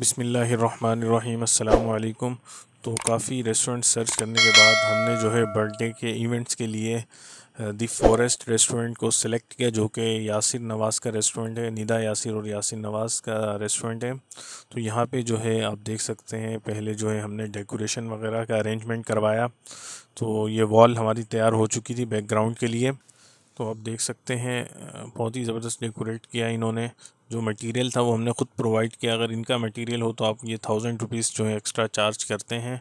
बिसमीम् अल्लाम तो काफ़ी रेस्टोरेंट सर्च करने के बाद हमने जो है बर्थडे के इवेंट्स के लिए दी फॉरेस्ट रेस्टोरेंट को सिलेक्ट किया जो कि यासिर नवाज़ का रेस्टोरेंट है निदा यासिर और यासिर नवाज़ का रेस्टोरेंट है तो यहाँ पे जो है आप देख सकते हैं पहले जो है हमने डेकोरेशन वगैरह का अरेंजमेंट करवाया तो ये वॉल हमारी तैयार हो चुकी थी बैकग्राउंड के लिए तो आप देख सकते हैं बहुत ही ज़बरदस्त डेकोरेट किया इन्होंने जो मटेरियल था वो हमने ख़ुद प्रोवाइड किया अगर इनका मटेरियल हो तो आप ये थाउजेंड रुपीज़ जो है एक्स्ट्रा चार्ज करते हैं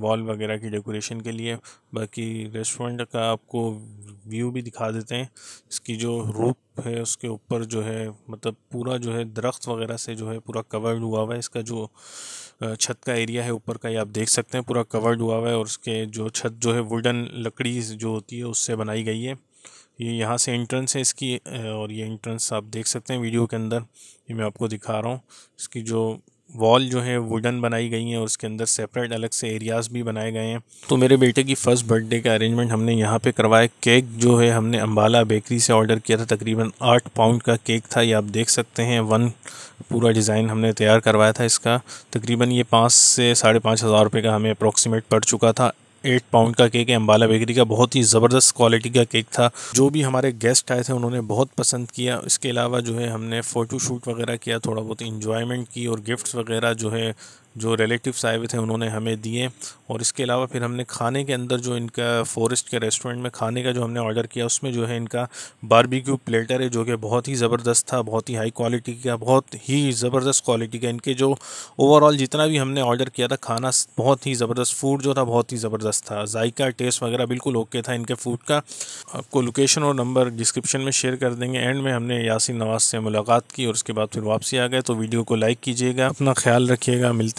वॉल वगैरह की डेकोरेशन के लिए बाकी रेस्टोरेंट का आपको व्यू भी दिखा देते हैं इसकी जो रूप है उसके ऊपर जो है मतलब पूरा जो है दरख्त वगैरह से जो है पूरा कवर्ड हुआ हुआ है इसका जो छत का एरिया है ऊपर का ये आप देख सकते हैं पूरा कवर्ड हुआ हुआ है और उसके जो छत जो है वुडन लकड़ी जो होती है उससे बनाई गई है ये यहाँ से एंट्रेंस है इसकी और ये एंट्रेंस आप देख सकते हैं वीडियो के अंदर ये मैं आपको दिखा रहा हूँ इसकी जो वॉल जो है वुडन बनाई गई हैं और उसके अंदर सेपरेट अलग से एरियाज़ भी बनाए गए हैं तो मेरे बेटे की फ़र्स्ट बर्थडे का अरेंजमेंट हमने यहाँ पे करवाया केक जो है हमने अम्बाला बेकरी से ऑर्डर किया था तकरीबन आठ पाउंड का केक था ये आप देख सकते हैं वन पूरा डिज़ाइन हमने तैयार करवाया था इसका तकरीबन ये पाँच से साढ़े पाँच हज़ार रुपये का हमें अप्रॉक्सीमेट पड़ चुका था एट पाउंड का केक अम्बाला बेकरी का बहुत ही ज़बरदस्त क्वालिटी का केक था जो भी हमारे गेस्ट आए थे उन्होंने बहुत पसंद किया इसके अलावा जो है हमने फ़ोटो शूट वगैरह किया थोड़ा बहुत इन्जॉयमेंट की और गिफ्ट्स वगैरह जो है जो रिलेटिव्स आए हुए थे उन्होंने हमें दिए और इसके अलावा फिर हमने खाने के अंदर जो इनका फॉरेस्ट के रेस्टोरेंट में खाने का जो हमने ऑर्डर किया उसमें जो है इनका बारबेक्यू प्लेटर है जो कि बहुत ही ज़बरदस्त था बहुत ही हाई क्वालिटी का बहुत ही ज़बरदस्त क्वालिटी का इनके जो ओवरऑल जितना भी हमने ऑर्डर किया था खाना बहुत ही ज़बरदस्त फूड जो था बहुत ही ज़बरदस्त था जायका टेस्ट वगैरह बिल्कुल ओके था इनके फूड का आपको लोकेशन और नंबर डिस्क्रिप्शन में शेयर कर देंगे एंड में हमने यासिन नवाज से मुलाकात की और उसके बाद फिर वापसी आ गए तो वीडियो को लाइक कीजिएगा अपना ख्याल रखिएगा मिलते